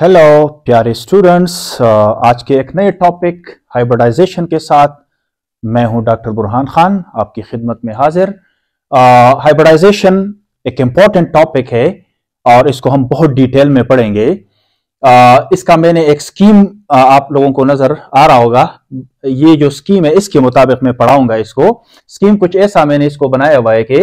hello प्यारे students आज के एक नए टॉपिक हाइब्रिडाइजेशन के साथ मैं हूं डॉक्टर बुरहान खान आपकी खिदमत में हाजिर हाइब्रिडाइजेशन एक इम्पॉर्टेंट टॉपिक है और इसको हम बहुत डिटेल में पढ़ेंगे इसका मैंने एक स्कीम आप लोगों को नजर आ रहा होगा ये जो स्कीम है इसके मुताबिक मैं पढ़ाऊंगा इसको स्कीम कुछ ऐसा मैंने इसको बनाया हुआ है कि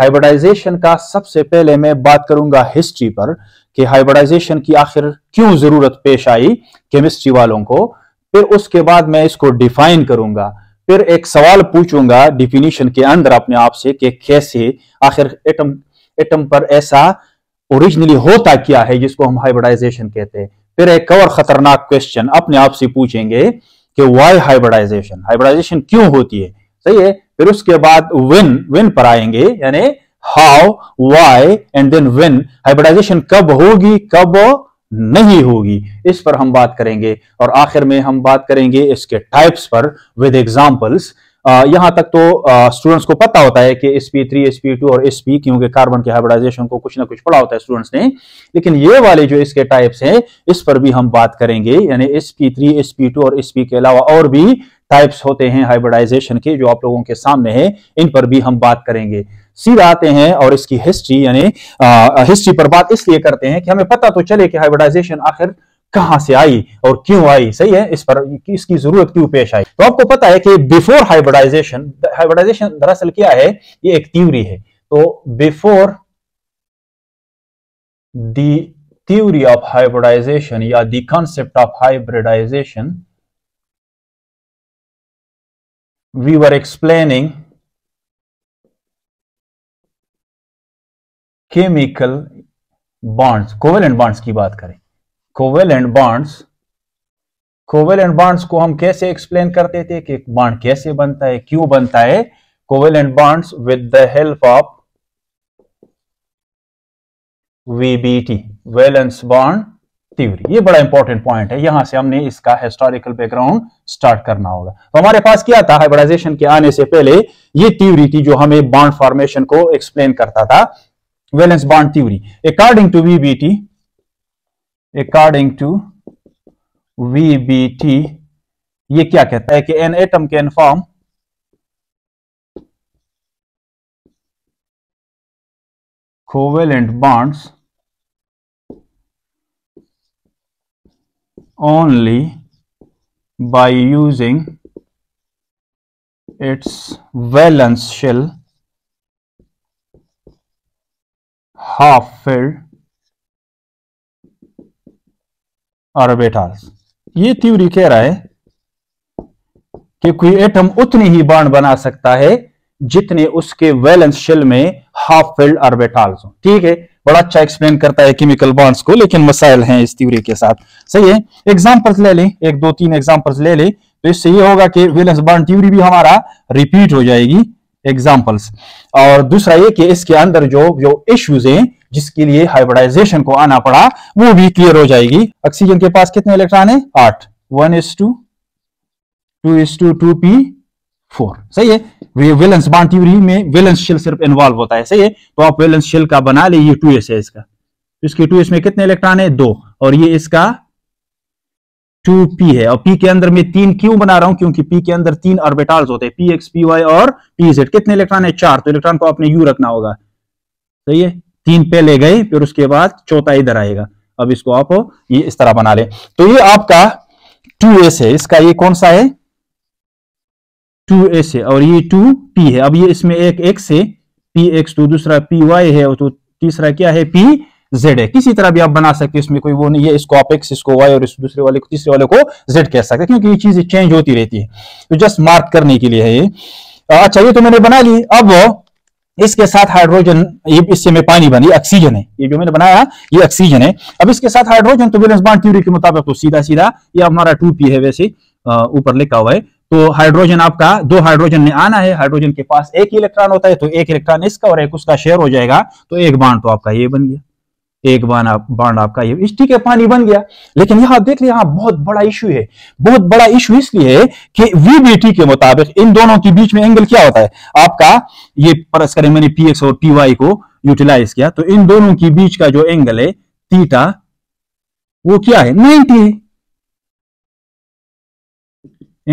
हाइब्रिडाइजेशन का सबसे पहले मैं बात करूंगा हिस्ट्री पर कि हाइब्रिडाइजेशन की आखिर क्यों जरूरत पेश आई केमिस्ट्री वालों को फिर उसके बाद मैं इसको डिफाइन करूंगा फिर एक सवाल पूछूंगा डिफिनीशन के अंदर अपने आप से कि कैसे आखिर एटम एटम पर ऐसा ओरिजिनली होता क्या है जिसको हम हाइब्रिडाइजेशन कहते हैं फिर एक और खतरनाक क्वेश्चन अपने आप से पूछेंगे कि वाई हाइब्रिडाइजेशन हाइब्रिडाइजेशन क्यों होती है सही है फिर उसके बाद विन विन पर आएंगे यानी how why and then when hybridisation कब होगी कब नहीं होगी इस पर हम बात करेंगे और आखिर में हम बात करेंगे इसके टाइप्स पर विद एग्जाम्पल्स यहां तक तो स्टूडेंट्स को पता होता है कि S P three S P two और एस पी क्योंकि कार्बन के हाइब्रिडाइजेशन को कुछ ना कुछ पढ़ा होता है स्टूडेंट्स ने लेकिन ये वाले जो इसके टाइप्स हैं इस पर भी हम बात करेंगे यानी S P three S P two और एस पी के अलावा और भी टाइप्स होते हैं हाइब्रिडाइजेशन के जो आप लोगों के सामने हैं इन पर भी हम बात करेंगे सीधा आते हैं और इसकी हिस्ट्री यानी हिस्ट्री पर बात इसलिए करते हैं कि हमें पता तो चले कि हाइब्रिडाइजेशन आखिर कहां से आई और क्यों आई सही है इस पर इसकी जरूरत क्यों पेश आई तो आपको पता है कि बिफोर हाइब्रिडाइजेशन हाइब्रिडाइजेशन दरअसल क्या है ये एक थ्योरी है तो before the theory of hybridisation या the concept of hybridisation we were explaining chemical bonds covalent bonds की बात करें कोवेलेंट बॉन्ड्स कोवेलेंट बॉन्ड्स को हम कैसे एक्सप्लेन करते थे कि बॉन्ड कैसे बनता है क्यों बनता है covalent bonds with the help of VBT valence bond theory ये बड़ा इंपॉर्टेंट पॉइंट है यहां से हमने इसका हिस्टोरिकल बैकग्राउंड स्टार्ट करना होगा तो हमारे पास क्या था हाइब्रिडाइजेशन के आने से पहले ये थ्योरी थी जो हमें बॉन्ड फॉर्मेशन को एक्सप्लेन करता था valence bond theory according to VBT according to VBT ये क्या कहता है कि an atom can form covalent bonds only by using its valence shell half filled orbitals ये थ्योरी कह रहा है कि कोई एटम उतनी ही बाण बना सकता है जितने उसके वैलेंस शेल में हाफ फिल्ड ऑर्बिटल्स हो ठीक है बड़ा अच्छा एक्सप्लेन करता है केमिकल बॉन्ड्स को लेकिन मसाइल हैं इस थ्योरी के साथ सही है एग्जांपल्स ले लें एक दो तीन एग्जांपल्स ले लें तो इससे ये होगा कि वेलेंस बॉन्ड थ्योरी भी हमारा रिपीट हो जाएगी एग्जाम्पल्स और दूसरा ये कि इसके अंदर जो जो इश्यूज हैं जिसके लिए हाइब्रिडाइजेशन को आना पड़ा वो भी क्लियर हो जाएगी ऑक्सीजन के पास कितने इलेक्ट्रॉन है आठ one S two two S two two P four सही है वेलेंस बाड थ्योरी में वेलेंस शेल सिर्फ इन्वॉल्व होता है सही है तो आप वेलेंस शेल का बना लीजिए टू एस है इसका इसके टू एस में कितने इलेक्ट्रॉन है दो और ये इसका टू पी है और पी के अंदर में तीन क्यों बना रहा हूं क्योंकि पी के अंदर तीन ऑर्बिटाल्स होते हैं पी एक्स पी वाई और पी जेड कितने इलेक्ट्रॉन है चार तो इलेक्ट्रॉन को आपने यू रखना होगा सही है तीन पे ले गए फिर उसके बाद चौथा इधर आएगा अब इसको आप ये इस तरह बना ले तो ये आपका टू एस है इसका ये कौन सा है टू एस है और ये टू पी है अब ये इसमें एक एक्स है पी एक्स तो दूसरा पी वाई है और तो तीसरा क्या है पी जेड है किसी तरह भी आप बना सकते इसमें कोई वो नहीं है इसको आप एक्स इसको वाई और इस दूसरे वाले को तीसरे वाले को जेड कह सकते क्योंकि ये चीजें चेंज होती रहती है तो जस्ट मार्क करने के लिए है ये अच्छा ये तो मैंने बना ली अब इसके साथ हाइड्रोजन ये इससे में पानी बनी ऑक्सीजन है ये जो मैंने बनाया ये ऑक्सीजन है अब इसके साथ हाइड्रोजन तो वेलेंस बांड थ्योरी के मुताबिक तो सीधा सीधा ये हमारा टू पी है वैसे ऊपर लिखा हुआ है तो हाइड्रोजन आपका दो हाइड्रोजन ने आना है हाइड्रोजन के पास एक इलेक्ट्रॉन होता है तो एक इलेक्ट्रॉन इसका और एक उसका शेयर हो जाएगा तो एक बांड तो आपका ये बन गया एक बार आप बाढ़ आपका ये ठीक है पानी बन गया लेकिन यहां देख लिया यहां बहुत बड़ा इशू है बहुत बड़ा इशू इसलिए है कि वीबीटी के मुताबिक इन दोनों के बीच में एंगल क्या होता है आपका ये परस करें मैंने पीएक्स और पीवाई को यूटिलाइज किया तो इन दोनों के बीच का जो एंगल है तीटा वो क्या है नाइनटी है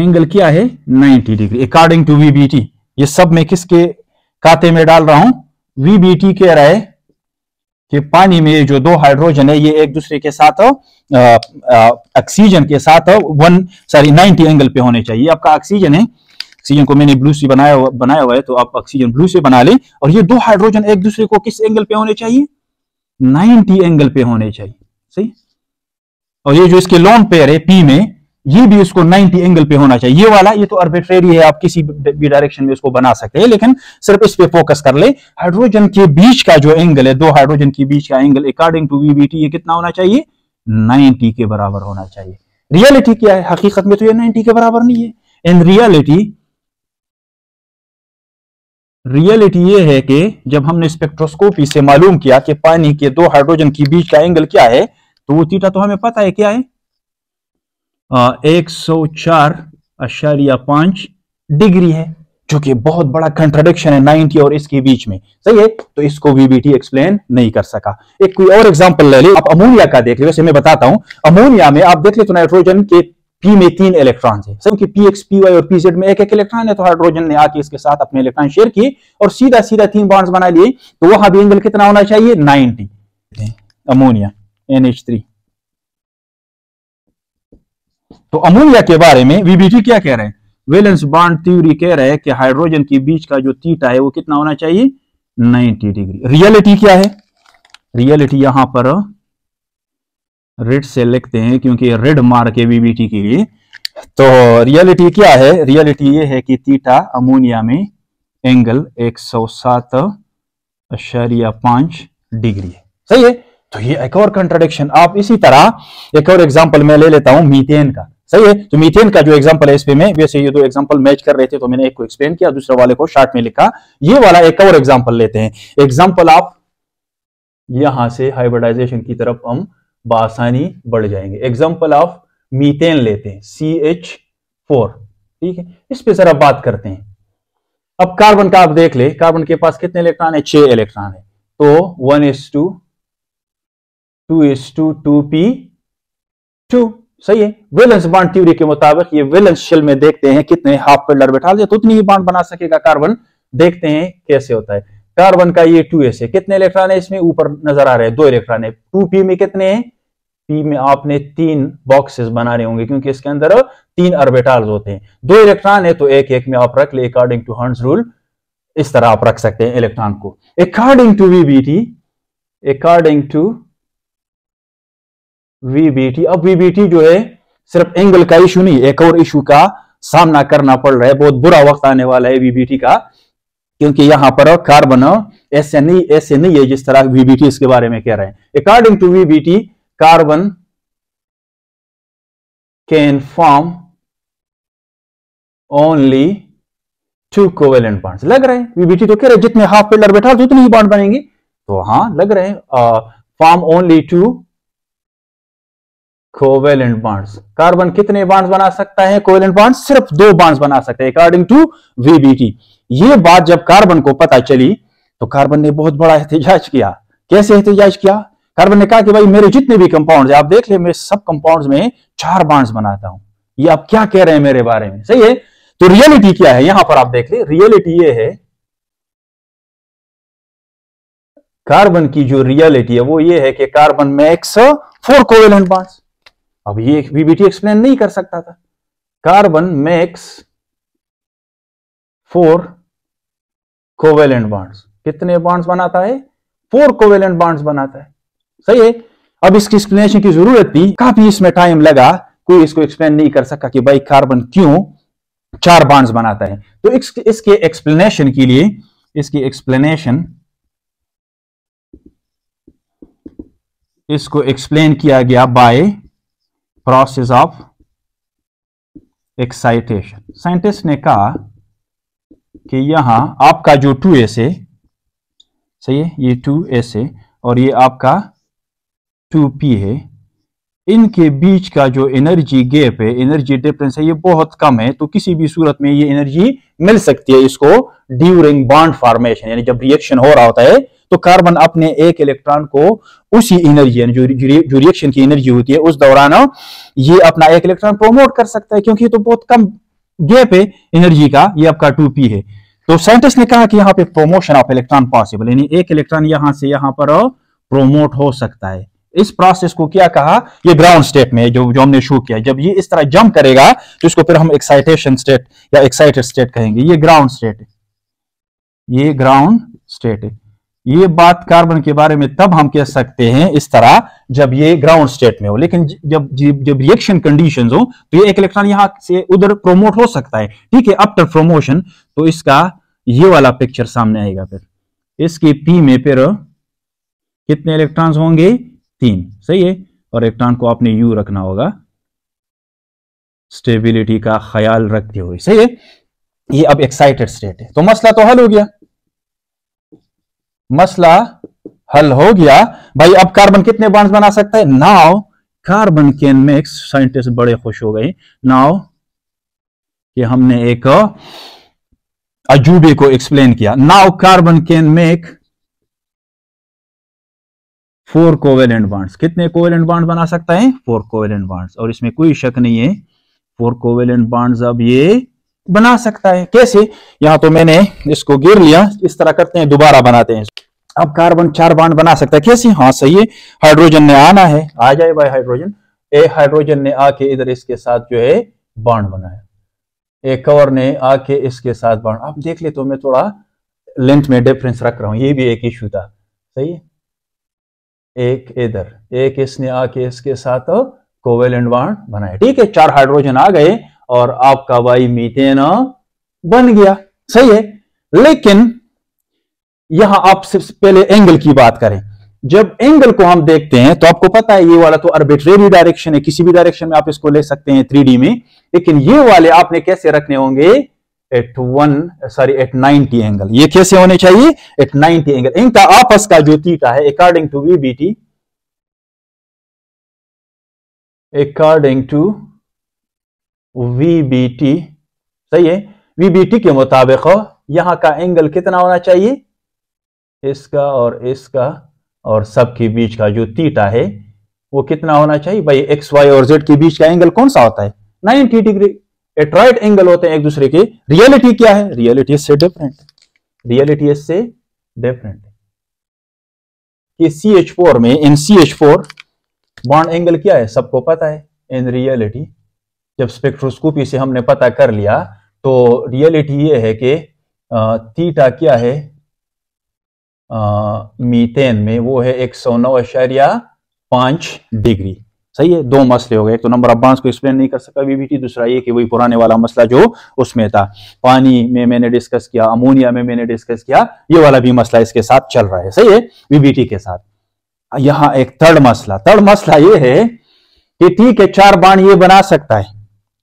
एंगल क्या है ninety degree according to VBT ये सब मैं किसके खाते में डाल रहा हूं वीबीटी कह रहा है कि पानी में जो दो हाइड्रोजन है ये एक दूसरे के साथ ऑक्सीजन के साथ वन सॉरी नाइनटी एंगल पे होने चाहिए आपका ऑक्सीजन है ऑक्सीजन को मैंने ब्लू से बनाया हुआ बनाया हुआ है तो आप ऑक्सीजन ब्लू से बना लें और ये दो हाइड्रोजन एक दूसरे को किस एंगल पे होने चाहिए 90 एंगल पे होने चाहिए सही और ये जो इसके लॉन्ग पेयर है पी में ये भी उसको 90 एंगल पे होना चाहिए ये वाला ये तो अर्बिट्रेरी है आप किसी भी डायरेक्शन में उसको बना सकते हैं लेकिन सिर्फ इस पे फोकस कर ले हाइड्रोजन के बीच का जो एंगल है दो हाइड्रोजन के बीच का एंगल अकॉर्डिंग टू वीबीटी ये कितना होना चाहिए 90 के बराबर होना चाहिए रियलिटी क्या है हकीकत में तो ये नाइनटी के बराबर नहीं है इन रियलिटी रियलिटी ये है कि जब हमने स्पेक्ट्रोस्कोपी से मालूम किया कि पानी के दो हाइड्रोजन के बीच का एंगल क्या है तो वो तीटा तो हमें पता है क्या है एक सौ चार अशारिया पांच डिग्री है जो कि बहुत बड़ा कंट्रोडिक्शन है नाइनटी और इसके बीच में सही है तो इसको वीबीटी एक्सप्लेन नहीं कर सका एक कोई और एग्जांपल ले ले आप अमोनिया का देख ले वैसे मैं बताता हूं अमोनिया में आप देख ले तो नाइट्रोजन के पी में तीन इलेक्ट्रॉन है सब पी एक्स पी वाई और पी जेड में एक एक इलेक्ट्रॉन है तो हाइड्रोजन ने आके इसके साथ अपने इलेक्ट्रॉन शेयर किए और सीधा सीधा तीन बॉन्ड्स बना लिए तो वहां भी एंगल कितना होना चाहिए ninety ammonia N H three तो अमोनिया के बारे में वीबीटी क्या कह रहे हैं वेलेंस बॉन्ड थ्योरी कह रहे हैं कि हाइड्रोजन के बीच का जो तीटा है वो कितना होना चाहिए 90 डिग्री रियलिटी क्या है रियलिटी यहां पर रेड से लिखते हैं क्योंकि रेड मार्क है वीबीटी के लिए तो रियलिटी क्या है रियलिटी ये है कि तीटा अमोनिया में एंगल एक सौ सात पांच डिग्री है सही है तो ये एक और कंट्रोडिक्शन आप इसी तरह एक और एग्जांपल मैं ले लेता हूं मीथेन का सही है तो मीथेन का जो एग्जाम्पल है इसमें वैसे ये दो एग्जाम्पल मैच कर रहे थे तो मैंने एक को एक्सप्लेन किया दूसरे वाले को शार्ट में लिखा ये वाला एक और एग्जाम्पल लेते हैं एग्जाम्पल आप यहां से हाइब्रिडाइजेशन की तरफ हम बासानी बढ़ जाएंगे एग्जाम्पल ऑफ मीथेन लेते हैं सी एच फोर ठीक है इस पे सर बात करते हैं अब कार्बन का आप देख ले कार्बन के पास कितने इलेक्ट्रॉन है छह इलेक्ट्रॉन है तो one S two two S two two p two सही है वेलेंस बांड थ्योरी के मुताबिक ये वेलेंस शेल में देखते हैं कितने हाफ वेल्डर बैठा दिया तो उतनी ही बांड बना सकेगा कार्बन देखते हैं कैसे होता है कार्बन का ये टू एस है कितने इलेक्ट्रॉन है इसमें ऊपर नजर आ रहे हैं दो इलेक्ट्रॉन है टू पी में कितने हैं पी में आपने तीन बॉक्सेस बना रहे होंगे क्योंकि इसके अंदर तीन अर्बिटाल्स होते हैं दो इलेक्ट्रॉन है तो एक एक में आप रख ले अकॉर्डिंग टू हंस रूल इस तरह आप रख सकते हैं इलेक्ट्रॉन को according to VBT according to VBT अब वीबीटी जो है सिर्फ एंगल का इशू नहीं एक और इशू का सामना करना पड़ रहा है बहुत बुरा वक्त आने वाला है वीबीटी का क्योंकि यहां पर कार्बन ऐसे नहीं ऐसे नहीं है जिस तरह वीबीटी इसके बारे में कह रहे हैं according to VBT carbon can form only two covalent bonds लग रहे हैं वीबीटी तो कह रहे हैं जितने हाफ पिलर बैठा उतने ही बॉन्ड बनेंगे तो हां लग रहे हैं form only two covalent bonds carbon कितने बॉन्ड्स बना सकता है कोवेलेंट बॉन्ड सिर्फ दो बॉन्ड्स बना सकते हैं अकॉर्डिंग टू वीबीटी ये बात जब कार्बन को पता चली तो कार्बन ने बहुत बड़ा एहतजाज किया कैसे एहतजाज किया कार्बन ने कहा कि भाई मेरे जितने भी कंपाउंड है आप देख ले मेरे सब कंपाउंड में चार बॉन्ड्स बनाता हूं ये आप क्या कह रहे हैं मेरे बारे में सही है तो रियलिटी क्या है यहां पर आप देख ले रियलिटी ये है कार्बन की जो रियलिटी है वो ये है कि कार्बन में एक्स फोर कोवेलेंट बॉन्ड्स अब ये बीबीटी एक्सप्लेन नहीं कर सकता था carbon makes four covalent bonds कितने बॉन्ड्स बनाता है फोर कोवेलेंट बॉन्ड्स बनाता है सही है अब इसकी एक्सप्लेनेशन की जरूरत थी काफी इसमें टाइम लगा कोई इसको एक्सप्लेन नहीं कर सका कि भाई कार्बन क्यों चार बॉन्ड्स बनाता है तो इस, इसके एक्सप्लेनेशन के लिए इसकी एक्सप्लेनेशन इसको एक्सप्लेन किया गया by process of excitation scientist ने कहा कि यहां आपका जो टू एस ए सही है ये टू एस ए और ये आपका टू पी है इनके बीच का जो एनर्जी गैप है एनर्जी डिफरेंस है ये बहुत कम है तो किसी भी सूरत में ये एनर्जी मिल सकती है इसको ड्यूरिंग बॉन्ड फॉर्मेशन यानी जब रिएक्शन हो रहा होता है तो कार्बन अपने एक इलेक्ट्रॉन को उसी एनर्जी जो, जो रिएक्शन की एनर्जी होती है उस दौरान ये अपना एक इलेक्ट्रॉन प्रोमोट कर सकता है क्योंकि तो बहुत कम गैप है एनर्जी का ये आपका टू है तो साइंटिस्ट ने कहा कि यहाँ पे प्रोमोशन ऑफ इलेक्ट्रॉन पॉसिबल यानी एक इलेक्ट्रॉन यहां से यहां पर प्रोमोट हो सकता है इस प्रोसेस को क्या कहा ये ग्राउंड स्टेट में जो जो हमने शो किया जब ये इस तरह जंप करेगा तो इसको फिर हम एक्साइटेशन स्टेट या एक्साइटेड स्टेट कहेंगे ये ग्राउंड स्टेट है ये ग्राउंड स्टेट है ये बात कार्बन के बारे में तब हम कह सकते हैं इस तरह जब ये ग्राउंड स्टेट में हो लेकिन जब जब रिएक्शन कंडीशन हो तो ये एक इलेक्ट्रॉन यहां से उधर प्रोमोट हो सकता है ठीक है अपटर प्रोमोशन तो इसका ये वाला पिक्चर सामने आएगा फिर इसके पी में फिर कितने इलेक्ट्रॉन्स होंगे तीन सही है और इलेक्ट्रॉन को आपने यू रखना होगा स्टेबिलिटी का ख्याल रखते हुए सही है ये अब एक्साइटेड स्टेट है तो मसला तो हल हो गया मसला हल हो गया भाई अब कार्बन कितने बॉन्ड्स बना सकता है now carbon can make scientist बड़े खुश हो गए नाव कि हमने एक अजूबे को एक्सप्लेन किया now carbon can make four covalent bonds कितने कोवेलेंट बॉन्ड बना सकता है फोर कोवेलेंट बॉन्ड्स और इसमें कोई शक नहीं है फोर कोवेलेंट बॉन्ड्स अब ये बना सकता है कैसे यहां तो मैंने इसको गिर लिया इस तरह करते हैं दोबारा बनाते हैं अब कार्बन चार बाड बना सकता है कैसे हाँ सही है हाइड्रोजन ने आना है आ जाए भाई हाइड्रोजन ए हाइड्रोजन ने आके इधर इसके साथ जो है बाड बनाया ए कवर ने आके इसके साथ बाड आप देख ले तो मैं थोड़ा लेंथ में डिफरेंस रख रहा हूं ये भी एक इश्यू था सही है एक इधर एक इसने आके इसके साथ कोवेलेंट बाड बनाया ठीक है चार हाइड्रोजन आ गए और आपका वाई मीथेन बन गया सही है लेकिन यहां आप सबसे पहले एंगल की बात करें जब एंगल को हम देखते हैं तो आपको पता है ये वाला तो अर्बिट्रेरी डायरेक्शन है किसी भी डायरेक्शन में आप इसको ले सकते हैं थ्री में लेकिन ये वाले आपने कैसे रखने होंगे at one sorry at ninety angle ये कैसे होने चाहिए एट नाइनटी एंगल इनका आपस का जो तीटा है according to V B T according to V B T सही है वी बी टी के मुताबिक यहां का एंगल कितना होना चाहिए इसका और इसका और सबके बीच का जो तीटा है वो कितना होना चाहिए भाई एक्स वाई और जेड के बीच का एंगल कौन सा होता है ninety degree at right angle होते हैं एक दूसरे के रियलिटी क्या है रियलिटी इससे डिफरेंट रियलिटी इससे डिफरेंट कि सी एच फोर में इन C H four bond angle क्या है सबको पता है इन रियलिटी जब स्पेक्ट्रोस्कोपी से हमने पता कर लिया तो रियलिटी ये है कि तीटा क्या है मीथेन में वो है एक सौ नौ अशारिया पांच डिग्री सही है दो मसले हो गए एक तो नंबर अब्बास को एक्सप्लेन नहीं कर सका बीबीटी दूसरा ये कि वही पुराने वाला मसला जो उसमें था पानी में मैंने डिस्कस किया अमोनिया में मैंने डिस्कस किया ये वाला भी मसला इसके साथ चल रहा है सही है बीबीटी के साथ यहां एक थर्ड मसला थर्ड मसला ये है कि ठीक है चार बाण ये बना सकता है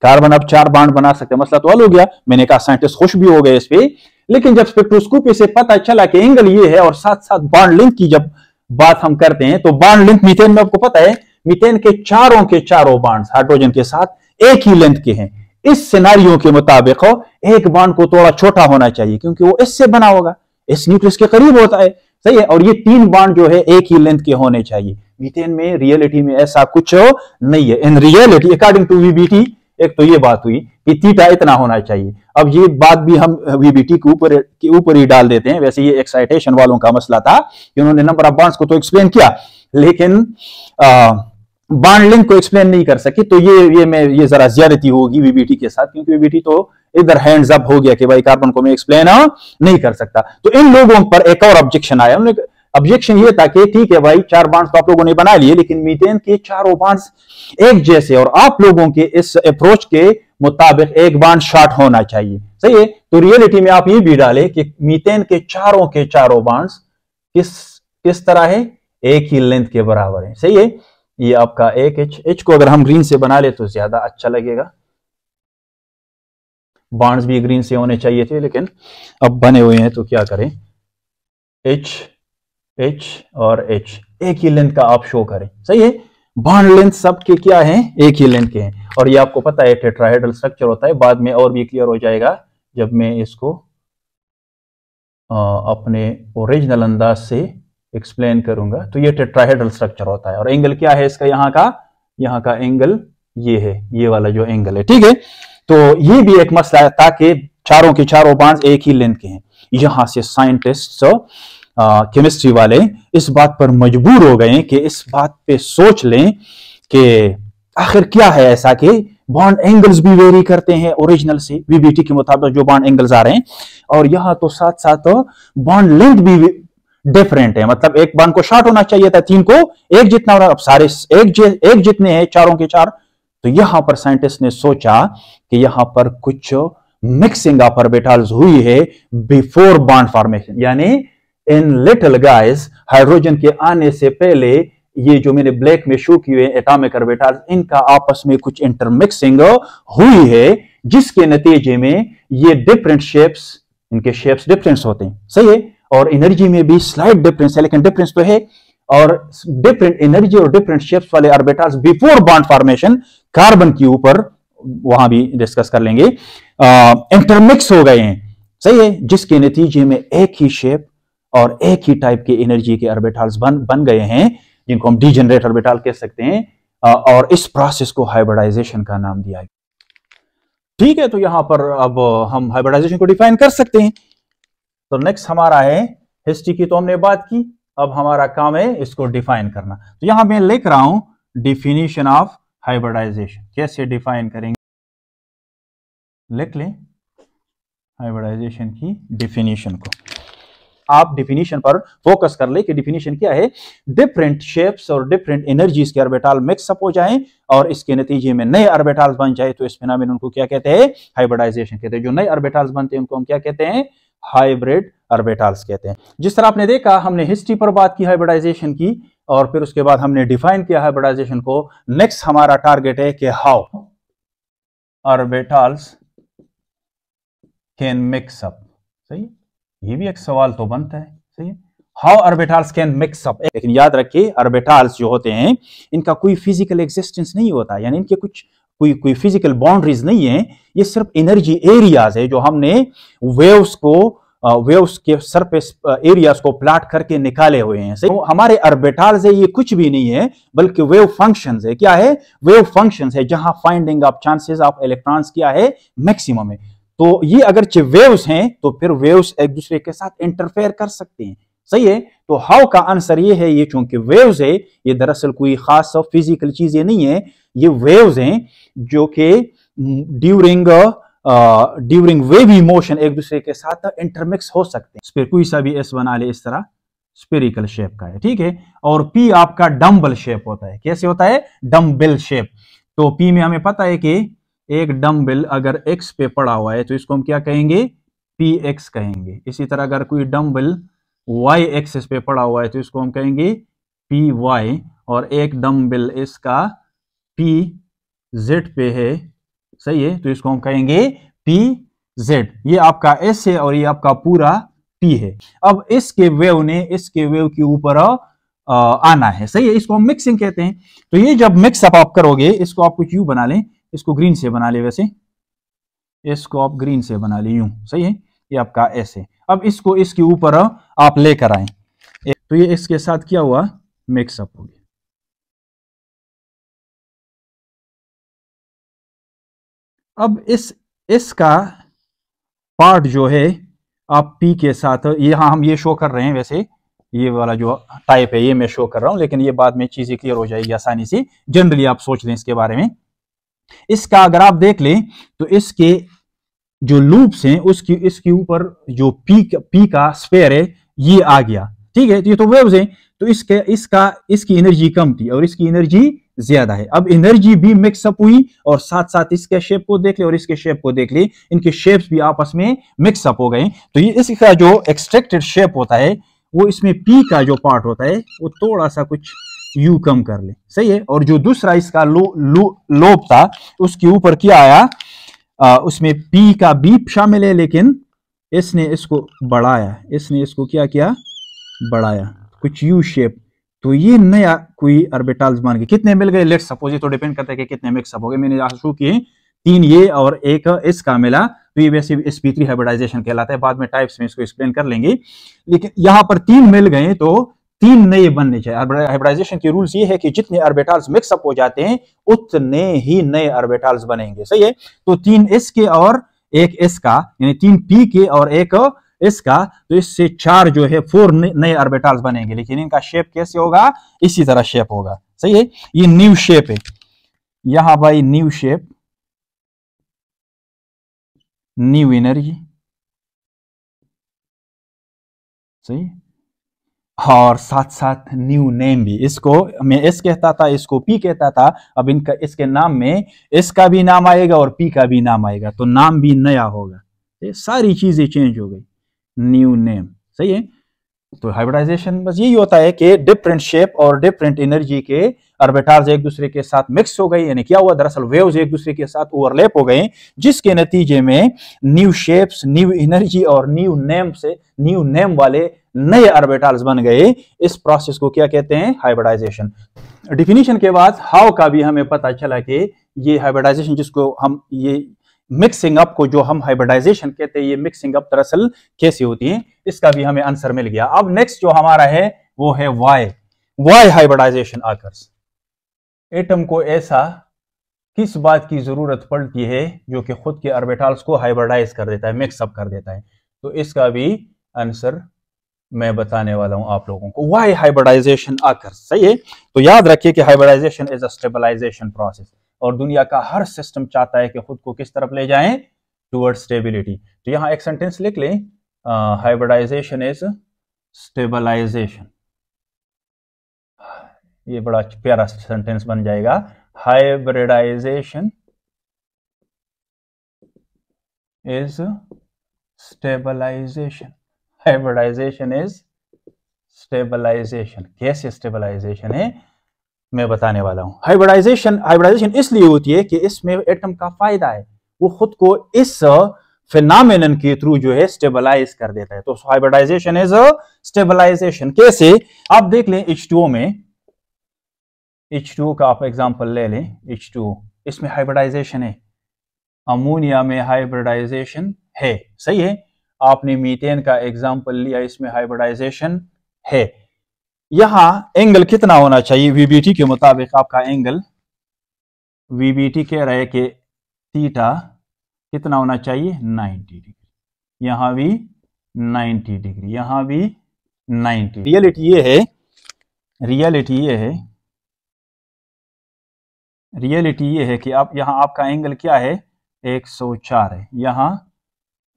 कार्बन अब चार बाण बना सकते हैं मसला तो अल हो गया मैंने कहा साइंटिस्ट खुश भी हो गए इस पर लेकिन जब स्पेक्ट्रोस्कोपी से पता चला कि एंगल ये है और साथ साथ बाड लिंक की जब बात हम करते हैं तो बाड लिंक मिथेन में आपको पता है मिथेन के चारों के चारों बाड हाइड्रोजन के साथ एक ही लेंथ के हैं इस सिनारियों के मुताबिक हो एक बाड को थोड़ा छोटा होना चाहिए क्योंकि वो इससे बना होगा इस न्यूक्लियस के करीब होता है सही है और ये तीन बाड जो है एक ही लेंथ के होने चाहिए मिथेन में रियलिटी में ऐसा कुछ नहीं है in reality according to VBT एक तो ये बात हुई कि थीटा इतना होना चाहिए अब ये बात भी हम वीबीटी के ऊपर के ऊपर ही डाल देते हैं वैसे ये एक्साइटेशन वालों का मसला था कि उन्होंने नंबर ऑफ बॉन्ड्स को तो एक्सप्लेन किया लेकिन बॉन्ड लिंक को एक्सप्लेन नहीं कर सके तो ये ये मैं ये जरा ज्यादती होगी वीबीटी के साथ क्योंकि वीबीटी तो इधर हैंड्स अप हो गया कि भाई कार्बन को मैं एक्सप्लेन नहीं कर सकता तो इन लोगों पर एक और ऑब्जेक्शन आया उन्होंने ऑब्जेक्शन ये था कि ठीक है भाई चार बांड्स तो आप लोगों ने बना लिए लेकिन मीथेन के चारों बांड्स एक जैसे और आप लोगों के इस अप्रोच के मुताबिक एक बांड शॉर्ट होना चाहिए सही है तो रियलिटी में आप ये भी डाले कि मीथेन के चारों के चारों बांड्स किस किस तरह है एक ही लेंथ के बराबर है सही है ये आपका एक एच एच को अगर हम ग्रीन से बना ले तो ज्यादा अच्छा लगेगा बांड्स भी ग्रीन से होने चाहिए थे लेकिन अब बने हुए हैं तो क्या करें एच एच और एच एक ही लेंथ का आप शो करें सही है बॉन्ड लेंथ सब के क्या है एक ही लेंथ के हैं और ये आपको पता है टेट्राहेड्रल स्ट्रक्चर होता है बाद में और भी क्लियर हो जाएगा जब मैं इसको आ, अपने ओरिजिनल अंदाज से एक्सप्लेन करूंगा तो ये टेट्राहेड्रल स्ट्रक्चर होता है और एंगल क्या है इसका यहाँ का यहाँ का एंगल ये है ये वाला जो एंगल है ठीक है तो ये भी एक मसला है ताकि चारों के चारों बांस एक ही लेंथ के हैं यहां से साइंटिस्ट केमिस्ट्री वाले इस बात पर मजबूर हो गए कि इस बात पे सोच लें कि आखिर क्या है ऐसा कि बॉन्ड एंगल्स भी वेरी करते हैं ओरिजिनल से वीबीटी के मुताबिक जो बॉन्ड एंगल्स आ रहे हैं और यहाँ तो साथ साथ तो बॉन्ड लेंथ भी डिफरेंट है मतलब एक बॉन्ड को शॉर्ट होना चाहिए था तीन को एक जितना हो अब सारे एक एक जितने हैं चारों के चार तो यहां पर साइंटिस्ट ने सोचा कि यहां पर कुछ मिक्सिंग ऑफ ऑर्बिटल्स हुई है बिफोर बॉन्ड फॉर्मेशन यानी इन लिटिल गाइस हाइड्रोजन के आने से पहले ये जो मैंने ब्लैक में शो किए एटॉमिक ऑर्बिटल्स इनका आपस में कुछ इंटरमिक्सिंग हुई है जिसके नतीजे में ये डिफरेंट शेप्स इनके शेप्स डिफरेंस होते हैं सही है और एनर्जी में भी स्लाइड डिफरेंस है लेकिन डिफरेंस तो है और डिफरेंट एनर्जी और डिफरेंट शेप्स वाले orbitals before bond formation carbon के ऊपर वहां भी डिस्कस कर लेंगे इंटरमिक्स हो गए हैं सही है जिसके नतीजे में एक ही शेप और एक ही टाइप के एनर्जी के ऑर्बिटल्स बन बन गए हैं जिनको हम जनरेट ऑर्बिटल कह सकते हैं और इस प्रोसेस को हाइब्रिडाइजेशन का नाम दिया है ठीक है तो यहां पर अब हम हाइब्रिडाइजेशन को डिफाइन कर सकते हैं तो नेक्स्ट हमारा है हिस्ट्री की तो हमने बात की अब हमारा काम है इसको डिफाइन करना तो यहां मैं लिख रहा हूं डिफिनीशन ऑफ हाइब्रिडाइजेशन कैसे डिफाइन करेंगे लिख लें हाइब्रिडाइजेशन की डिफिनीशन को आप डिफिनीशन पर फोकस कर ले कि डिफिनीशन क्या है डिफरेंट शेप्स और डिफरेंट एनर्जीज के अर्बेटाल मिक्सअप हो जाए और इसके नतीजे में नए अर्बेटाल बन जाए तो इस फिनामिन उनको क्या कहते हैं हाइब्रिडाइजेशन कहते हैं जो नए अर्बिटाल्स बनते हैं उनको हम क्या कहते हैं हाइब्रिड अर्बेटाल्स कहते हैं जिस तरह आपने देखा हमने हिस्ट्री पर बात की हाइब्रिडाइजेशन की और फिर उसके बाद हमने डिफाइन किया हाइब्रिडाइजेशन को नेक्स्ट हमारा टारगेट है कि हाउ अर्बेटाल्स कैन मिक्सअप सही ये भी एक सवाल तो बनता है सही है how orbitals can mix up लेकिन याद रखिए अर्बिटाल्स जो होते हैं इनका कोई फिजिकल एग्जिस्टेंस नहीं होता यानी इनके कुछ कोई कोई फिजिकल बाउंड्रीज नहीं है ये सिर्फ एनर्जी एरियाज है जो हमने वेव्स को वेव्स के सरफेस एरियाज को प्लाट करके निकाले हुए हैं तो हमारे अर्बिटाल्स है ये कुछ भी नहीं है बल्कि वेव फंक्शंस है क्या है वेव फंक्शंस है जहां finding of chances of electrons क्या है मैक्सिमम है तो ये अगर वेव्स हैं तो फिर वेव्स एक दूसरे के साथ इंटरफेयर कर सकते हैं सही है तो हाउ का आंसर ये है ये चूंकि वेव्स है ये दरअसल कोई खास फिजिकल चीजें नहीं है ये वेव्स हैं जो कि ड्यूरिंग ड्यूरिंग वेवी मोशन एक दूसरे के साथ इंटरमिक्स हो सकते हैं कोई सा भी एस बना ले इस तरह स्पेरिकल शेप का है ठीक है और पी आपका डम्बल शेप होता है कैसे होता है डम्बल शेप तो पी में हमें पता है कि एक डम्बल अगर एक्स पे पड़ा हुआ है तो इसको हम क्या कहेंगे पी एक्स कहेंगे इसी तरह अगर कोई डम्बल वाई एक्सिस पे पड़ा हुआ है तो इसको हम कहेंगे पी वाई और एक डम्बल इसका पी जेड पे है सही है तो इसको हम कहेंगे पी जेड ये आपका एस है और ये आपका पूरा पी है अब इसके वेव ने इसके वेव के ऊपर आना है सही है इसको हम मिक्सिंग कहते हैं तो ये जब मिक्सअप आप करोगे इसको आप कुछ यू बना लें इसको ग्रीन से बना ले वैसे इसको आप ग्रीन से बना ले यूं सही है ये आपका एस है अब इसको इसके ऊपर आप लेकर आए तो ये इसके साथ क्या हुआ मिक्सअप हो गया अब इस इसका पार्ट जो है आप पी के साथ ये हाँ हम ये शो कर रहे हैं वैसे ये वाला जो टाइप है ये मैं शो कर रहा हूं लेकिन ये बाद में चीज़ें क्लियर हो जाएगी आसानी से जनरली आप सोच लें इसके बारे में इसका अगर आप देख लें तो इसके जो लूप्स हैं उसकी इसके ऊपर जो पी पी का स्पेयर है ये आ गया ठीक है तो ये तो वेव्स हैं तो इसके इसका इसकी एनर्जी कम थी और इसकी एनर्जी ज्यादा है अब एनर्जी भी मिक्सअप हुई और साथ साथ इसके शेप को देख ले और इसके शेप को देख ले इनके शेप्स भी आपस में मिक्सअप हो गए तो ये इसका जो एक्सट्रेक्टेड शेप होता है वो इसमें पी का जो पार्ट होता है वो थोड़ा सा कुछ यू कम कर ले सही है और जो दूसरा इसका लो, लो, लोप था उसके ऊपर क्या आया आ, उसमें पी का बीप शामिल है लेकिन इसने इसको बढ़ाया इसने इसको क्या किया बढ़ाया कुछ यू शेप तो ये नया कोई अर्बिटाल मान के कितने मिल गए लेट सपोज ये तो डिपेंड करता है कि कितने मिक्सअप हो गए मैंने आंसू किए तीन ये और एक इसका मिला तो ये वैसे एस पी थ्री हाइब्रिडाइजेशन कहलाता है बाद में टाइप्स में इसको एक्सप्लेन कर लेंगे लेकिन यहाँ पर तीन मिल गए तो तीन नए बनने चाहिए हाइब्रिडाइजेशन के रूल्स ये है कि जितने अर्बिटाल्स मिक्सअप हो जाते हैं उतने ही नए अर्बिटाल्स बनेंगे सही है तो तीन एस के और एक एस का यानी तीन पी के और एक एस का तो इससे चार जो है फोर नए अर्बिटाल्स बनेंगे लेकिन इनका शेप कैसे होगा इसी तरह शेप होगा सही है ये न्यू शेप है यहां भाई न्यू शेप न्यू एनर्जी सही और साथ साथ न्यू नेम भी इसको मैं एस कहता था इसको पी कहता था अब इनका इसके नाम में एस का भी नाम आएगा और पी का भी नाम आएगा तो नाम भी नया होगा तो ये सारी चीजें चेंज हो गई न्यू नेम सही है तो हाइब्रिडाइजेशन बस यही होता है कि डिफरेंट शेप और डिफरेंट एनर्जी के ऑर्बिटाल्स एक दूसरे के साथ मिक्स हो गए यानी क्या हुआ दरअसल वेव्स एक दूसरे के साथ ओवरलैप हो गए जिसके नतीजे में न्यू शेप्स न्यू एनर्जी और न्यू नेम से न्यू नेम वाले नए ऑर्बिटल्स बन गए इस प्रोसेस को क्या कहते हैं हाइब्रिडाइजेशन डिफिनीशन के बाद हाउ का भी हमें पता चला कि ये हाइब्रिडाइजेशन जिसको हम ये मिक्सिंग अप को जो हम हाइब्रिडाइजेशन कहते हैं ये मिक्सिंग अप दरअसल कैसी होती है इसका भी हमें आंसर मिल गया अब नेक्स्ट जो हमारा है वो है why why hybridization occurs atom को ऐसा किस बात की जरूरत पड़ती है जो कि खुद के ऑर्बिटल्स को हाइब्रिडाइज कर देता है मिक्सअप कर देता है तो इसका भी आंसर मैं बताने वाला हूं आप लोगों को वाई हाइब्रिडाइजेशन आकर सही है तो याद रखिए कि hybridization is a stabilization process और दुनिया का हर सिस्टम चाहता है कि खुद को किस तरफ ले जाएं टूवर्ड स्टेबिलिटी तो यहां एक सेंटेंस लिख लें हाइब्रिडाइजेशन इज स्टेबलाइजेशन ये बड़ा प्यारा सेंटेंस बन जाएगा hybridization is stabilization hybridization is stabilization कैसे स्टेबलाइजेशन है मैं बताने वाला हूं हाइब्रिडाइजेशन हाइब्रिडाइजेशन इसलिए होती है कि इसमें एटम का फायदा है वो खुद को इस फिनामिन के थ्रू जो है स्टेबलाइज कर देता है तो हाइब्रिडाइजेशन इज स्टेबलाइजेशन कैसे आप देख लें एच में एच का आप एग्जाम्पल ले लें एच इसमें हाइब्रिडाइजेशन है अमोनिया में हाइब्रिडाइजेशन है सही है आपने मीथेन का एग्जाम्पल लिया इसमें हाइब्रिडाइजेशन है यहां एंगल कितना होना चाहिए वीबीटी के मुताबिक आपका एंगल वीबीटी कह रहे के थीटा कितना होना चाहिए 90 डिग्री यहां भी 90 डिग्री यहां भी 90 रियलिटी ये है रियलिटी ये है रियलिटी ये है कि आप यहां आपका एंगल क्या है 104 है यहां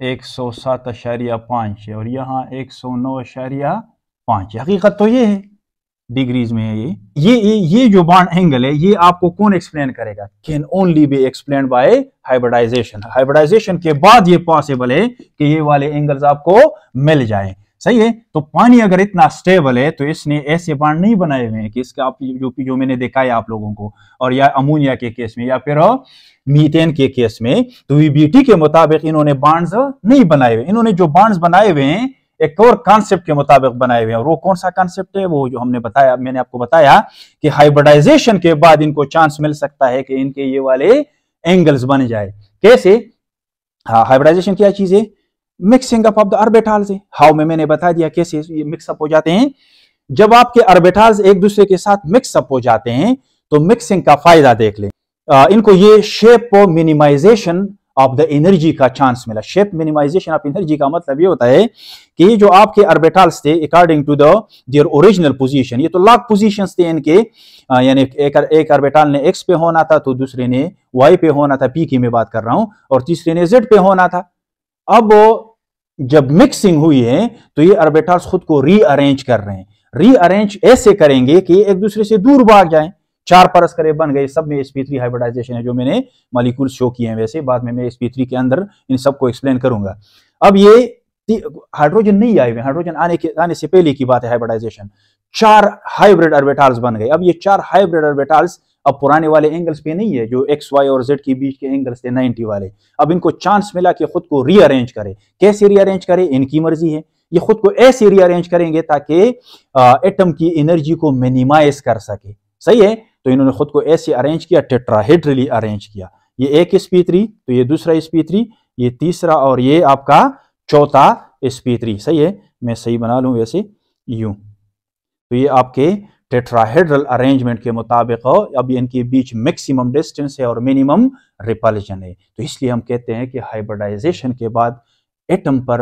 एक सौ सात अशारिया पाँच है और यहाँ एक सौ नौ अशारिया पाँच हकीकत तो ये है डिग्रीज में है ये ये ये, ये जो बॉन्ड एंगल है ये आपको कौन एक्सप्लेन करेगा can only be explain by hybridization hybridization के बाद ये पॉसिबल है कि ये वाले एंगल्स आपको मिल जाएं सही है तो पानी अगर इतना स्टेबल है तो इसने ऐसे बाढ़ नहीं बनाए हुए हैं कि इसका आप जो जो मैंने देखा है आप लोगों को और या अमोनिया के केस में या फिर मीथेन के केस में तो वीबीटी के मुताबिक इन्होंने बांड्स नहीं बनाए हुए इन्होंने जो बांड्स बनाए हुए हैं एक और कॉन्सेप्ट के मुताबिक बनाए हुए हैं और वो कौन सा कॉन्सेप्ट है वो जो हमने बताया मैंने आपको बताया कि हाइब्रिडाइजेशन के बाद इनको चांस मिल सकता है कि इनके ये वाले एंगल्स बन जाए कैसे हाँ हाइब्रिडाइजेशन क्या चीज है mixing up of the orbitals how में मैंने बता दिया कैसे ये मिक्सअप हो जाते हैं जब आपके अर्बेटाल्स एक दूसरे के साथ मिक्सअप हो जाते हैं तो मिक्सिंग का फायदा देख लें इनको ये शेप और मिनिमाइजेशन ऑफ द एनर्जी का चांस मिला शेप मिनिमाइजेशन ऑफ एनर्जी का मतलब ये होता है कि जो आपके अर्बेटाल्स थे according to their original position ये तो लॉक पोजीशन थे इनके यानी एक, एक अर्बेटाल ने एक्स पे होना था तो दूसरे ने वाई पे होना था पी की मैं बात कर रहा हूं और तीसरे ने जेड पे होना था अब जब मिक्सिंग हुई है तो ये अर्बिटर्स खुद को रीअरेंज कर रहे हैं रीअरेंज ऐसे करेंगे कि एक दूसरे से दूर भाग जाए चार परस करे बन गए सब में एसपी थ्री हाइब्रिडाइजेशन है जो मैंने मालिक्यूल शो किए हैं वैसे बाद में मैं एसपी थ्री के अंदर इन सबको एक्सप्लेन करूंगा अब ये हाइड्रोजन नहीं आए हुए हाइड्रोजन आने के आने से पहले की बात है हाइब्रिडाइजेशन चार हाइब्रिड अर्बिटाल्स बन गए अब ये चार हाइब्रिड अर्बिटाल्स अब पुराने वाले एंगल्स पे नहीं है जो एक्स वाई और जेड के बीच के एंगल्स थे 90 वाले अब इनको चांस मिला कि खुद को रीअरेंज करें कैसे रीअरेंज करें इनकी मर्जी है ये खुद को ऐसे रीअरेंज करेंगे ताकि एटम की एनर्जी को मिनिमाइज कर सके सही है तो इन्होंने खुद को ऐसे अरेंज किया टेट्राहेड्रली अरेंज किया ये एक एसपी थ्री तो ये दूसरा एसपी थ्री ये तीसरा और ये आपका चौथा एसपी थ्री सही है मैं सही बना लूं वैसे यू तो ये आपके टेट्राहेड्रल अरेंजमेंट के मुताबिक हो अब इनके बीच मैक्सिमम डिस्टेंस है और मिनिमम रिपल्जन है तो इसलिए हम कहते हैं कि हाइब्रिडाइजेशन के बाद एटम पर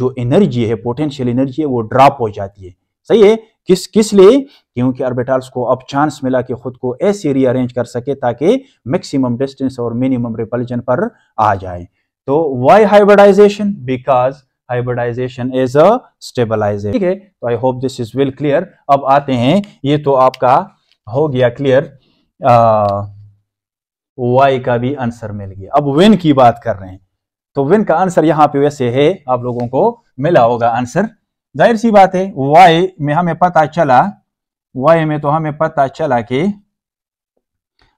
जो एनर्जी है पोटेंशियल एनर्जी है वो ड्रॉप हो जाती है सही है किस किस लिए क्योंकि ऑर्बिटल्स को अब चांस मिला कि खुद को ऐसे रीअरेंज कर सके ताकि मैक्सिमम डिस्टेंस और मिनिमम रिपल्जन पर आ जाए तो why hybridization because hybridization is a stabilization ठीक है तो I hope this is well clear अब आते हैं ये तो आपका हो गया क्लियर वाई का भी आंसर मिल गया अब वेन की बात कर रहे हैं तो विन का आंसर यहाँ पे वैसे है आप लोगों को मिला होगा आंसर जाहिर सी बात है वाई में हमें पता चला वाई में तो हमें पता चला कि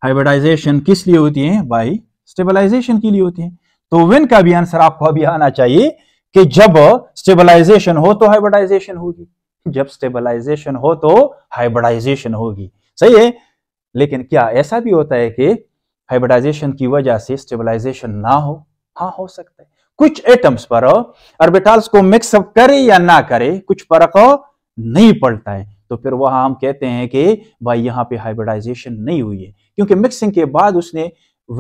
हाइब्रिडाइजेशन किस लिए होती है बाई स्टेबलाइजेशन के लिए होती है तो विन का भी आंसर आपको अभी आना चाहिए कि जब स्टेबलाइजेशन हो तो हाइब्रिडाइजेशन होगी जब स्टेबलाइजेशन हो तो हाइब्रिडाइजेशन होगी सही है लेकिन क्या ऐसा भी होता है कि हाइब्रिडाइजेशन की वजह से स्टेबलाइजेशन ना हो हाँ हो सकता है कुछ एटम्स पर ऑर्बिटल्स को मिक्सअप करे या ना करे कुछ फर्क नहीं पड़ता है तो फिर वहां हम कहते हैं कि भाई यहां पे हाइब्रिडाइजेशन नहीं हुई है क्योंकि मिक्सिंग के बाद उसने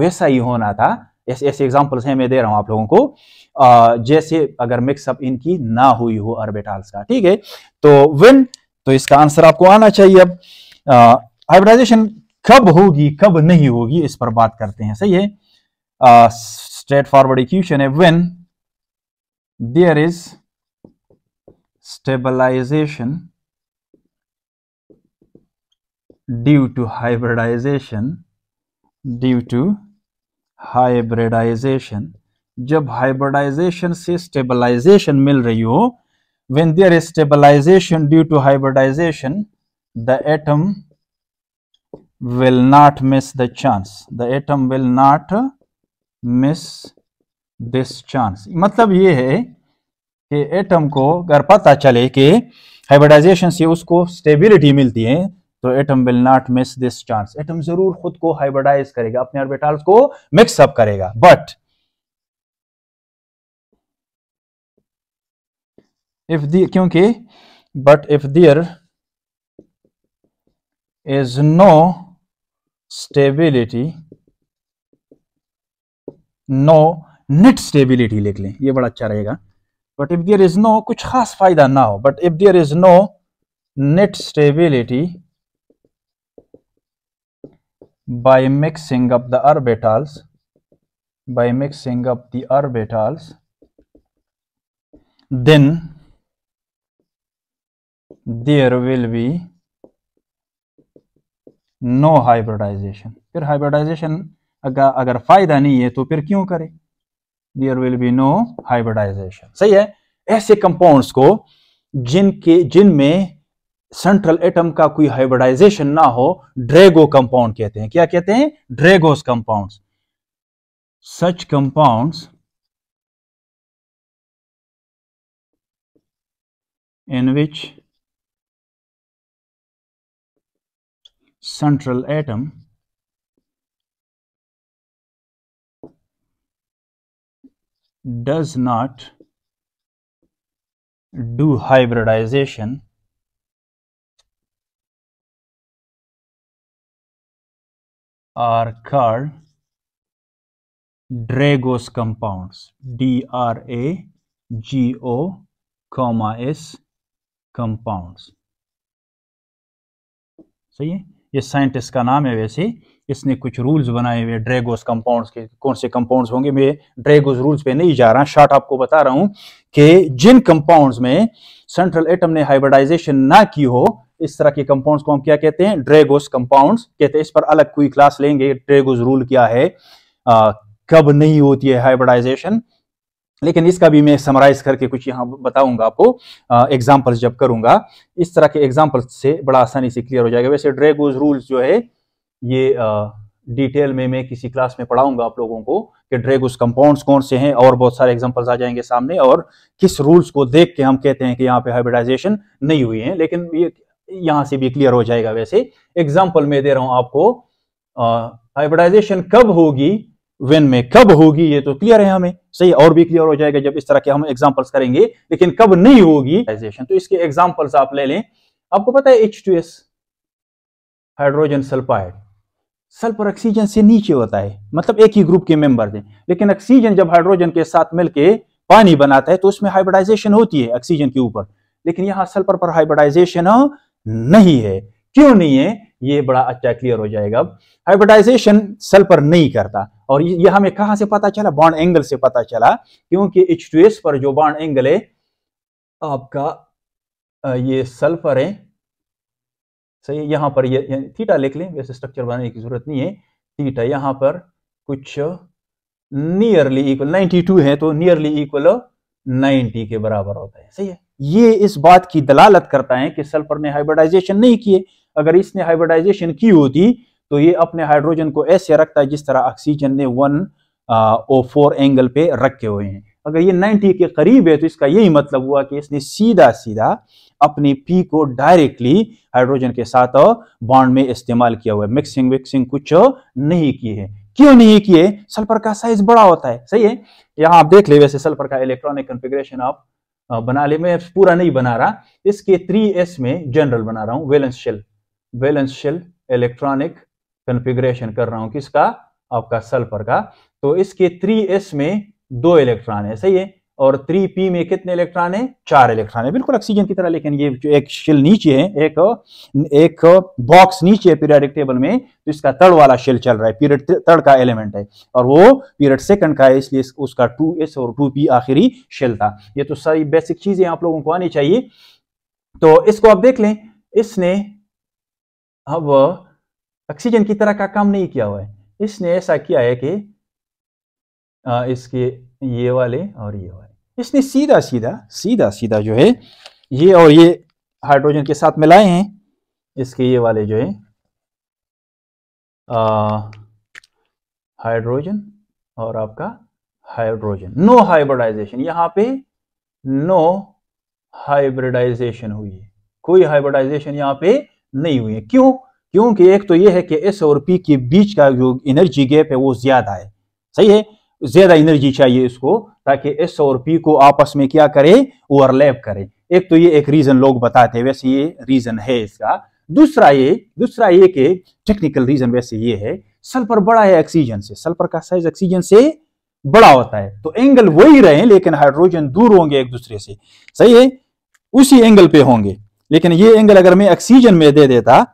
वैसा ही होना था ऐसे ऐसे एग्जाम्पल्स हैं मैं दे रहा हूँ आप लोगों को आ, जैसे अगर मिक्सअप इनकी ना हुई हो अर्बेटाल्स का ठीक है तो विन तो इसका आंसर आपको आना चाहिए अब हाइब्रिडाइजेशन कब होगी कब नहीं होगी इस पर बात करते हैं सही है स्ट्रेट फॉरवर्ड इक्वेशन है when there is stabilization due to hybridization due to hybridization जब हाइब्रिडाइजेशन से स्टेबलाइजेशन मिल रही हो when there stabilization due to hybridization the atom will not miss the chance the atom will not miss this chance मतलब ये है कि atom को अगर पता चले कि हाइब्रिडाइजेशन से उसको स्टेबिलिटी मिलती है तो atom will not miss this chance atom जरूर खुद को हाइब्रिडाइज करेगा अपने ऑर्बिटल्स को मिक्सअप करेगा बट इफ दी क्योंकि but if there is no stability no net stability लिख लें ये बड़ा अच्छा रहेगा but if there is no कुछ खास फायदा ना हो but if there is no net stability by mixing up the orbitals by mixing up the orbitals then there will be no hybridization फिर हाइब्रिडाइजेशन अगर अगर फायदा नहीं है तो फिर क्यों करें there will be no hybridization सही है ऐसे कंपाउंड्स को जिनके जिनमें सेंट्रल एटम का कोई हाइब्रिडाइजेशन ना हो ड्रेगो कंपाउंड कहते हैं क्या कहते हैं Drago's compounds such compounds in which central atom does not do hybridization are called Dragos compounds D R A G O comma S compounds सही है ये साइंटिस्ट का नाम है वैसे इसने कुछ रूल्स बनाए हुए ड्रेगोस कंपाउंड्स के कौन से कंपाउंड्स होंगे मैं ड्रेगोस रूल्स पे नहीं जा रहा शॉर्ट आपको बता रहा हूं कि जिन कंपाउंड्स में सेंट्रल एटम ने हाइब्रिडाइजेशन ना की हो इस तरह के कंपाउंड्स को हम क्या कहते हैं ड्रेगोस कंपाउंड्स कहते हैं इस पर अलग कोई क्लास लेंगे ड्रेगोस रूल क्या है आ, कब नहीं होती है हाइब्रिडाइजेशन लेकिन इसका भी मैं समराइज करके कुछ यहाँ बताऊंगा आपको एग्जाम्पल्स जब करूंगा इस तरह के एग्जाम्पल्स से बड़ा आसानी से क्लियर हो जाएगा वैसे ड्रेगोज रूल्स जो है ये डिटेल में मैं किसी क्लास में पढ़ाऊंगा आप लोगों को कि ड्रेगोस कंपाउंड्स कौन से हैं और बहुत सारे एग्जाम्पल्स आ जाएंगे सामने और किस रूल्स को देख के हम कहते हैं कि यहाँ पे हाइब्रिडाइजेशन नहीं हुई है लेकिन ये यहां से भी क्लियर हो जाएगा वैसे एग्जाम्पल मैं दे रहा हूं आपको हाइब्रिडाइजेशन कब होगी वेन में कब होगी ये तो क्लियर है हमें सही और भी क्लियर हो जाएगा जब इस तरह के हम एग्जाम्पल्स करेंगे लेकिन कब नहीं होगी तो इसके एग्जाम्पल्स आप ले लें आपको पता है H hydrogen sulphide sulphur oxygen से नीचे होता है मतलब एक ही ग्रुप के मेंबर हैं लेकिन ऑक्सीजन जब हाइड्रोजन के साथ मिलके पानी बनाता है तो उसमें हाइब्रिडाइजेशन होती है ऑक्सीजन के ऊपर लेकिन यहां सल्फर पर हाइब्रिडाइजेशन नहीं है क्यों नहीं है ये बड़ा अच्छा क्लियर हो जाएगा अब हाइब्रिडाइजेशन सेल पर नहीं करता और यह हमें कहा से पता चला बॉन्ड एंगल से पता चला क्योंकि एच टू एस पर जो बॉन्ड एंगल है आपका ये सल्फर है सही यहां पर ये थीटा लिख लें वैसे स्ट्रक्चर बनाने की जरूरत नहीं है थीटा यहां पर कुछ नियरली इक्वल 92 है तो नियरली इक्वल 90 के बराबर होता है सही है ये इस बात की दलालत करता है कि सल्फर ने हाइब्रिडाइजेशन नहीं किए अगर इसने हाइब्रिडाइजेशन की होती तो ये अपने हाइड्रोजन को ऐसे रखता है जिस तरह ऑक्सीजन ने वन ओ फोर एंगल पे रखे हुए हैं अगर ये 90 के करीब है तो इसका यही मतलब हुआ कि इसने सीधा सीधा अपनी पी को डायरेक्टली हाइड्रोजन के साथ बॉन्ड में इस्तेमाल किया हुआ है मिक्सिंग विक्सिंग कुछ नहीं की है क्यों नहीं किए सल्फर का साइज बड़ा होता है सही है यहां आप देख ले वैसे सल्फर का इलेक्ट्रॉनिक कंफिग्रेशन आप बना ले मैं पूरा नहीं बना रहा इसके थ्री एस में जनरल बना रहा हूं valence shell valence shell electronic configuration कर रहा हूं किसका आपका सल्फर का तो इसके थ्री एस में दो इलेक्ट्रॉन है सही है और थ्री पी में कितने इलेक्ट्रॉन है चार इलेक्ट्रॉन है बिल्कुल ऑक्सीजन की तरह लेकिन ये जो एक शिल नीचे है एक एक बॉक्स नीचे है पीरियडिक टेबल में तो इसका तड़ वाला शिल चल रहा है पीरियड तड़ का एलिमेंट है और वो पीरियड सेकंड का है इसलिए उसका टू एस और टू पी आखिरी शिल था ये तो सारी बेसिक चीजें आप लोगों को आनी चाहिए तो इसको आप देख लें इसने अब ऑक्सीजन की तरह का काम नहीं किया हुआ है इसने ऐसा किया है कि इसके ये वाले और ये वाले इसने सीधा सीधा सीधा सीधा जो है ये और ये हाइड्रोजन के साथ मिलाए हैं इसके ये वाले जो है हाइड्रोजन और आपका हाइड्रोजन नो हाइब्रिडाइजेशन यहाँ पे नो हाइब्रिडाइजेशन हुई है कोई हाइब्रिडाइजेशन यहां पे नहीं हुई है क्यों क्योंकि एक तो ये है कि एस और पी के बीच का जो एनर्जी गैप है वो ज्यादा है सही है ज्यादा एनर्जी चाहिए इसको ताकि एस और पी को आपस में क्या करे ओवरलैप करे एक तो ये एक रीजन लोग बताते हैं वैसे ये रीजन है इसका दूसरा ये दूसरा ये के टेक्निकल रीजन वैसे ये है सल्फर बड़ा है ऑक्सीजन से सल्फर का साइज ऑक्सीजन से बड़ा होता है तो एंगल वही रहे लेकिन हाइड्रोजन दूर होंगे एक दूसरे से सही है उसी एंगल पे होंगे लेकिन ये एंगल अगर मैं ऑक्सीजन में दे देता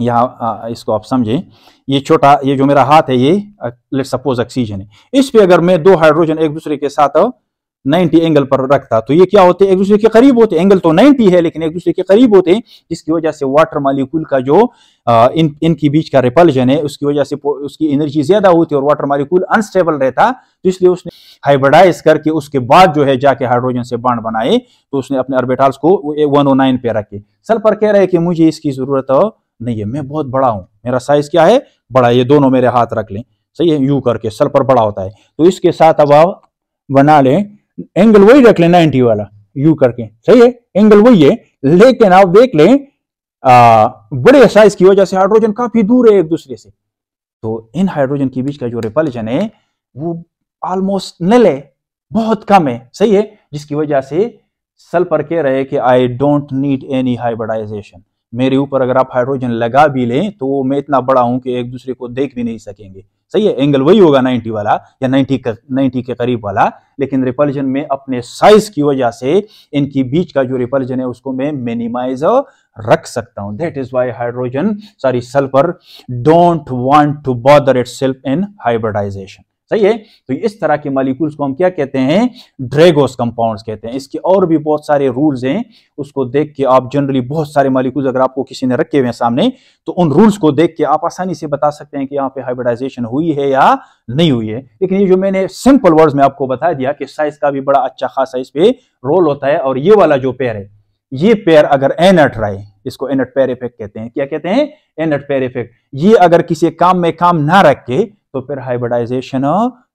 यहाँ इसको आप समझें ये छोटा ये जो मेरा हाथ है ये लेट सपोज ऑक्सीजन है इस पे अगर मैं दो हाइड्रोजन एक दूसरे के साथ 90 एंगल पर रखता तो ये क्या होते एक दूसरे के करीब होते एंगल तो 90 है लेकिन एक दूसरे के करीब होते जिसकी वजह से वाटर मालिकूल का जो इन इनके बीच का रिपल्जन है उसकी वजह से उसकी एनर्जी ज्यादा होती और वाटर मालिकूल अनस्टेबल रहता तो इसलिए उसने हाइब्रिडाइज करके उसके बाद जो है जाके हाइड्रोजन से बाड बनाए तो उसने अपने अर्बेटाल्स को वन oh पे रखे सल पर कह रहे कि मुझे इसकी जरूरत नहीं है मैं बहुत बड़ा हूं मेरा साइज क्या है बड़ा ये दोनों मेरे हाथ रख लें सही है यू करके सर पर बड़ा होता है तो इसके साथ अब आप बना लें एंगल वही रख लें नाइनटी वाला यू करके सही है एंगल वही है लेकिन आप देख लें आ, बड़े साइज की वजह से हाइड्रोजन काफी दूर है एक दूसरे से तो इन हाइड्रोजन के बीच का जो रिपल्शन है वो ऑलमोस्ट नल है बहुत कम है सही है जिसकी वजह से सल्फर कह रहे कि I don't need any hybridization मेरे ऊपर अगर आप हाइड्रोजन लगा भी लें तो मैं इतना बड़ा हूं कि एक दूसरे को देख भी नहीं सकेंगे सही है एंगल वही होगा 90 वाला या 90 90 के करीब वाला लेकिन रिपल्जन में अपने साइज की वजह से इनकी बीच का जो रिपल्जन है उसको मैं मिनिमाइज रख सकता हूं that is why hydrogen sorry sulphur don't want to bother itself in hybridization सही है तो इस तरह के मालिकूल्स को हम क्या कहते हैं ड्रेगोस कंपाउंड्स कहते हैं इसके और भी बहुत सारे रूल्स हैं उसको देख के आप जनरली बहुत सारे मालिक्यूल्स अगर आपको किसी ने रखे हुए हैं सामने तो उन रूल्स को देख के आप आसानी से बता सकते हैं कि यहाँ पे हाइब्रिडाइजेशन हुई है या नहीं हुई है लेकिन ये जो मैंने सिंपल वर्ड में आपको बता दिया कि साइज का भी बड़ा अच्छा खासा इस पे रोल होता है और ये वाला जो पेयर है ये पेयर अगर एनट रहे इसको एनट पेयर इफेक्ट कहते हैं क्या कहते हैं एनट पेयर इफेक्ट ये अगर किसी काम में काम ना रख के तो फिर हाइब्रिडाइजेशन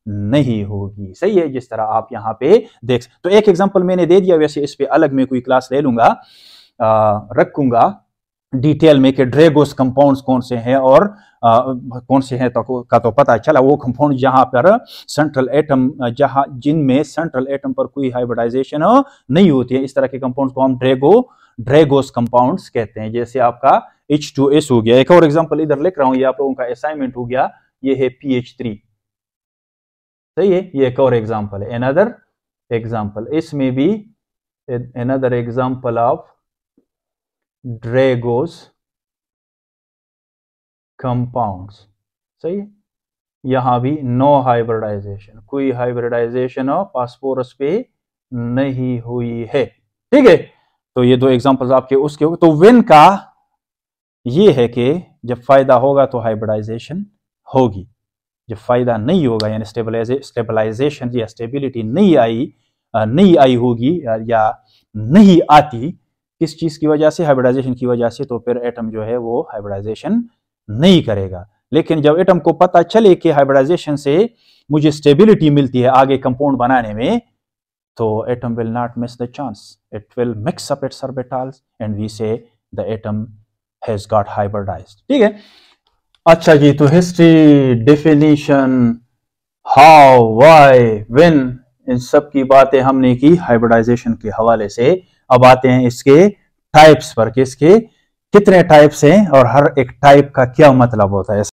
नहीं होगी सही है जिस तरह आप यहाँ पे देख तो एक एग्जाम्पल मैंने दे दिया वैसे इस पर अलग में कोई क्लास ले लूंगा रखूंगा डिटेल में कि ड्रेगोस कंपाउंड्स कौन से हैं और आ, कौन से हैं तो का तो पता चला वो कंपाउंड जहां पर सेंट्रल एटम जहां जिनमें सेंट्रल एटम पर कोई हाइब्रिडाइजेशन नहीं होती है इस तरह के कंपाउंड्स को हम ड्रेगो ड्रेगोस कंपाउंड्स कहते हैं जैसे आपका एच हो गया एक और एग्जाम्पल इधर लिख रहा हूं ये आप लोगों का असाइनमेंट हो गया ये है एच थ्री सही है ये एक और एग्जाम्पल है एनदर एग्जाम्पल इसमें भी another example of Drago's compound सही है यहां भी नो हाइब्रिडाइजेशन कोई हाइब्रिडाइजेशन ऑफ पासपोरस पे नहीं हुई है ठीक है तो ये दो एग्जाम्पल आपके उसके हो तो विन का ये है कि जब फायदा होगा तो हाइब्रिडाइजेशन होगी जब फ़ायदा नहीं होगा यानी स्टेबलाइजे स्टेबलाइजेशन या स्टेबिलिटी नहीं आई नहीं आई होगी या नहीं आती किस चीज़ की वजह से हाइब्रिडाइजेशन की वजह से तो फिर एटम जो है वो हाइब्रिडाइजेशन नहीं करेगा लेकिन जब एटम को पता चले कि हाइब्रिडाइजेशन से मुझे स्टेबिलिटी मिलती है आगे कंपाउंड बनाने में तो atom will not miss the chance it will mix up its orbitals and we say the atom has got hybridized ठीक है अच्छा जी तो history definition how why when इन सब की बातें हमने की हाइब्रिडाइजेशन के हवाले से अब आते हैं इसके टाइप्स पर कि इसके कितने टाइप्स हैं और हर एक टाइप का क्या मतलब होता है